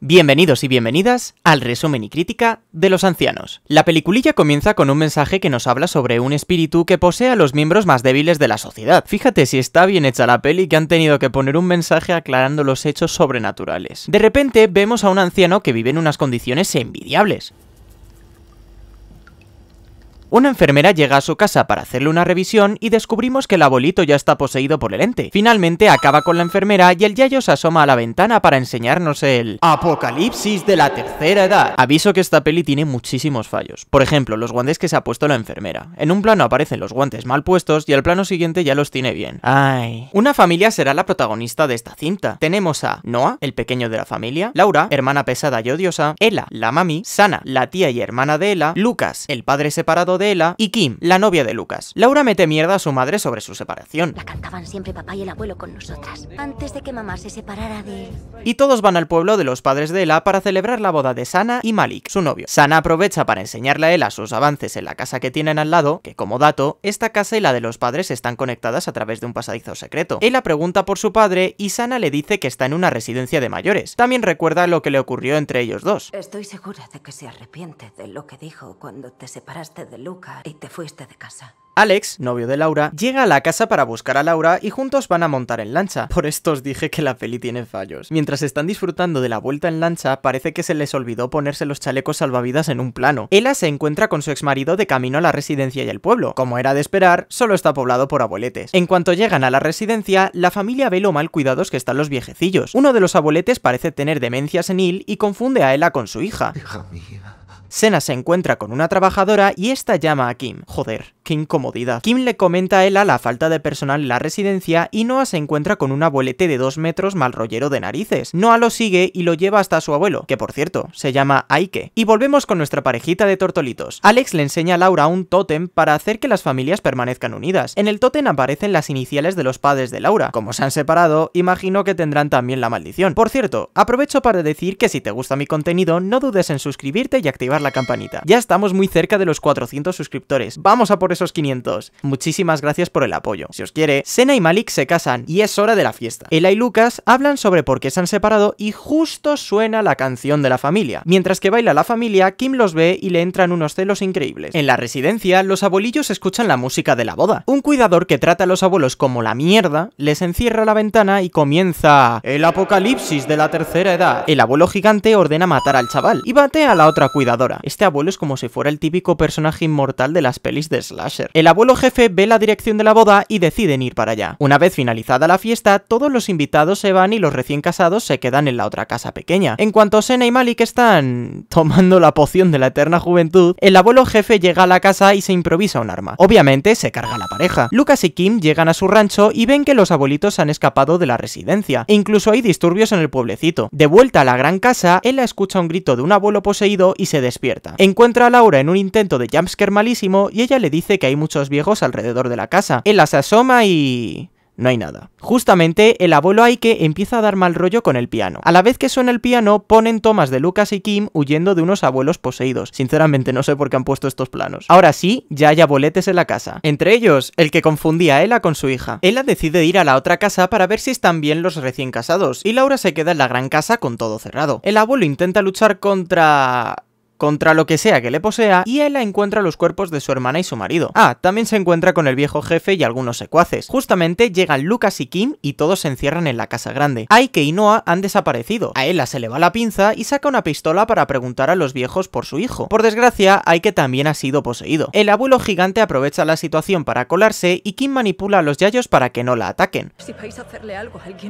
Bienvenidos y bienvenidas al resumen y crítica de los ancianos. La peliculilla comienza con un mensaje que nos habla sobre un espíritu que posee a los miembros más débiles de la sociedad. Fíjate si está bien hecha la peli que han tenido que poner un mensaje aclarando los hechos sobrenaturales. De repente vemos a un anciano que vive en unas condiciones envidiables. Una enfermera llega a su casa para hacerle una revisión y descubrimos que el abuelito ya está poseído por el ente. Finalmente acaba con la enfermera y el Yayo se asoma a la ventana para enseñarnos el apocalipsis de la tercera edad. Aviso que esta peli tiene muchísimos fallos. Por ejemplo, los guantes que se ha puesto la enfermera. En un plano aparecen los guantes mal puestos y al plano siguiente ya los tiene bien. Ay. Una familia será la protagonista de esta cinta. Tenemos a Noah, el pequeño de la familia, Laura, hermana pesada y odiosa, Ella, la mami, Sana, la tía y hermana de Ella, Lucas, el padre separado de Ella, y Kim, la novia de Lucas. Laura mete mierda a su madre sobre su separación. La cantaban siempre papá y el abuelo con nosotras, antes de que mamá se separara de Y todos van al pueblo de los padres de Ella para celebrar la boda de Sana y Malik, su novio. Sana aprovecha para enseñarle a Ella sus avances en la casa que tienen al lado, que como dato, esta casa y la de los padres están conectadas a través de un pasadizo secreto. Ella pregunta por su padre y Sana le dice que está en una residencia de mayores. También recuerda lo que le ocurrió entre ellos dos. Estoy segura de que se arrepiente de lo que dijo cuando te separaste de y te fuiste de casa. Alex, novio de Laura, llega a la casa para buscar a Laura y juntos van a montar en lancha. Por esto os dije que la peli tiene fallos. Mientras están disfrutando de la vuelta en lancha, parece que se les olvidó ponerse los chalecos salvavidas en un plano. Ella se encuentra con su exmarido de camino a la residencia y el pueblo. Como era de esperar, solo está poblado por aboletes. En cuanto llegan a la residencia, la familia ve lo mal cuidados que están los viejecillos. Uno de los aboletes parece tener demencia senil y confunde a Ella con su hija. Sena se encuentra con una trabajadora y esta llama a Kim. Joder, incomodidad. Kim le comenta a Ella la falta de personal en la residencia y Noah se encuentra con un abuelete de dos metros mal rollero de narices. Noah lo sigue y lo lleva hasta su abuelo, que por cierto, se llama Aike. Y volvemos con nuestra parejita de tortolitos. Alex le enseña a Laura un tótem para hacer que las familias permanezcan unidas. En el tótem aparecen las iniciales de los padres de Laura. Como se han separado, imagino que tendrán también la maldición. Por cierto, aprovecho para decir que si te gusta mi contenido, no dudes en suscribirte y activar la campanita. Ya estamos muy cerca de los 400 suscriptores. Vamos a por esos 500. Muchísimas gracias por el apoyo. Si os quiere, Sena y Malik se casan y es hora de la fiesta. Ella y Lucas hablan sobre por qué se han separado y justo suena la canción de la familia. Mientras que baila la familia, Kim los ve y le entran unos celos increíbles. En la residencia, los abuelillos escuchan la música de la boda. Un cuidador que trata a los abuelos como la mierda, les encierra la ventana y comienza el apocalipsis de la tercera edad. El abuelo gigante ordena matar al chaval y bate a la otra cuidadora. Este abuelo es como si fuera el típico personaje inmortal de las pelis de Slash el abuelo jefe ve la dirección de la boda y deciden ir para allá. Una vez finalizada la fiesta, todos los invitados se van y los recién casados se quedan en la otra casa pequeña. En cuanto Sena y Malik están tomando la poción de la eterna juventud, el abuelo jefe llega a la casa y se improvisa un arma. Obviamente se carga la pareja. Lucas y Kim llegan a su rancho y ven que los abuelitos han escapado de la residencia. incluso hay disturbios en el pueblecito. De vuelta a la gran casa, él escucha un grito de un abuelo poseído y se despierta. Encuentra a Laura en un intento de jumpscare malísimo y ella le dice que hay muchos viejos alrededor de la casa. Ella se asoma y... No hay nada. Justamente, el abuelo Aike empieza a dar mal rollo con el piano. A la vez que suena el piano, ponen tomas de Lucas y Kim huyendo de unos abuelos poseídos. Sinceramente, no sé por qué han puesto estos planos. Ahora sí, ya hay boletes en la casa. Entre ellos, el que confundía a Ella con su hija. Ella decide ir a la otra casa para ver si están bien los recién casados, y Laura se queda en la gran casa con todo cerrado. El abuelo intenta luchar contra contra lo que sea que le posea y Ella encuentra los cuerpos de su hermana y su marido. Ah, también se encuentra con el viejo jefe y algunos secuaces. Justamente llegan Lucas y Kim y todos se encierran en la casa grande. Aike y Noah han desaparecido. A Ella se le va la pinza y saca una pistola para preguntar a los viejos por su hijo. Por desgracia, Aike también ha sido poseído. El abuelo gigante aprovecha la situación para colarse y Kim manipula a los yayos para que no la ataquen. Si vais a hacerle algo a alguien,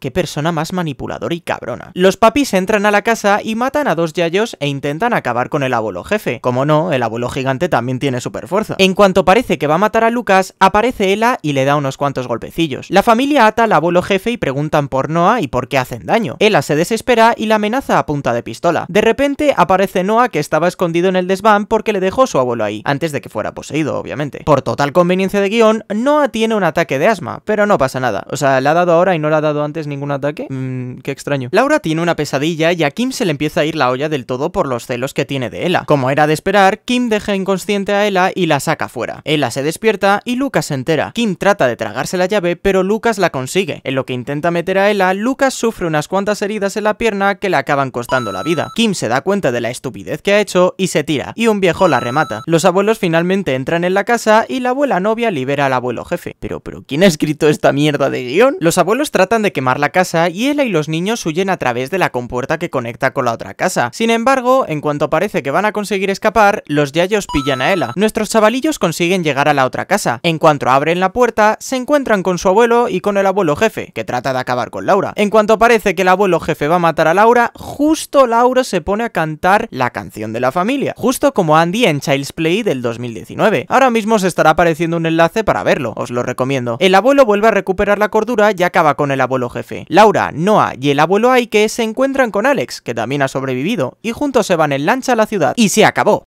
Qué persona más manipuladora y cabrona. Los papis entran a la casa y matan a dos yayos e intentan acabar con el abuelo jefe. Como no, el abuelo gigante también tiene super fuerza. En cuanto parece que va a matar a Lucas, aparece Ela y le da unos cuantos golpecillos. La familia ata al abuelo jefe y preguntan por Noah y por qué hacen daño. Ella se desespera y la amenaza a punta de pistola. De repente aparece Noah que estaba escondido en el desván porque le dejó su abuelo ahí, antes de que fuera poseído, obviamente. Por total conveniencia de guión, Noah tiene un ataque de asma, pero no pasa nada. O sea, le ha dado ahora y no le ha dado antes ningún ataque. Mmm, qué extraño. Laura tiene una pesadilla y a Kim se le empieza a ir la olla del todo por los celos que tiene de Ella. Como era de esperar, Kim deja inconsciente a Ella y la saca fuera. Ella se despierta y Lucas se entera. Kim trata de tragarse la llave, pero Lucas la consigue. En lo que intenta meter a Ella, Lucas sufre unas cuantas heridas en la pierna que le acaban costando la vida. Kim se da cuenta de la estupidez que ha hecho y se tira, y un viejo la remata. Los abuelos finalmente entran en la casa y la abuela novia libera al abuelo jefe. Pero, pero, ¿quién ha escrito esta mierda de guión? Los abuelos tratan de quemar la casa y Ella y los niños huyen a través de la compuerta que conecta con la otra casa. Sin embargo, en cuanto parece que van a conseguir escapar, los yayos pillan a Ela. Nuestros chavalillos consiguen llegar a la otra casa. En cuanto abren la puerta, se encuentran con su abuelo y con el abuelo jefe, que trata de acabar con Laura. En cuanto parece que el abuelo jefe va a matar a Laura, justo Laura se pone a cantar la canción de la familia, justo como Andy en Child's Play del 2019. Ahora mismo se estará apareciendo un enlace para verlo, os lo recomiendo. El abuelo vuelve a recuperar la cordura y acaba con el abuelo jefe. Laura, Noah y el abuelo Ike se encuentran con Alex, que también ha sobrevivido, y juntos se van en la ciudad y se acabó.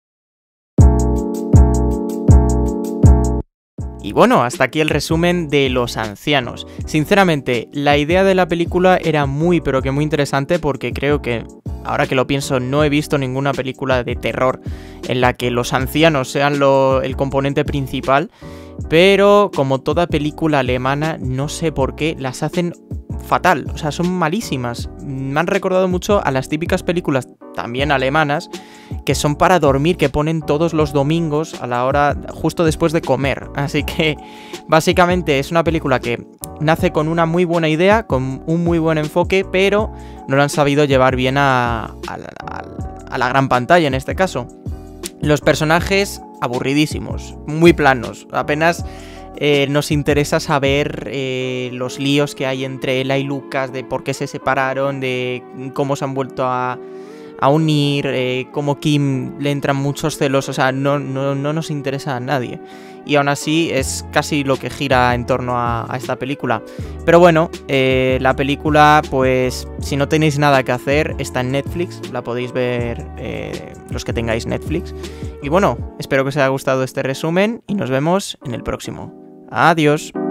Y bueno, hasta aquí el resumen de los ancianos. Sinceramente, la idea de la película era muy pero que muy interesante porque creo que, ahora que lo pienso, no he visto ninguna película de terror en la que los ancianos sean el componente principal. Pero como toda película alemana, no sé por qué las hacen fatal, o sea, son malísimas. Me han recordado mucho a las típicas películas también alemanas que son para dormir, que ponen todos los domingos a la hora justo después de comer. Así que básicamente es una película que nace con una muy buena idea, con un muy buen enfoque, pero no lo han sabido llevar bien a, a la gran pantalla en este caso. Los personajes aburridísimos, muy planos, apenas eh, nos interesa saber eh, los líos que hay entre Ela y Lucas, de por qué se separaron, de cómo se han vuelto a, unir, eh, cómo Kim le entran muchos celos, o sea, no, no, nos interesa a nadie. Y aún así es casi lo que gira en torno a esta película. Pero bueno, eh, la película, pues si no tenéis nada que hacer, está en Netflix, la podéis ver los que tengáis Netflix. Y bueno, espero que os haya gustado este resumen y nos vemos en el próximo. Adiós.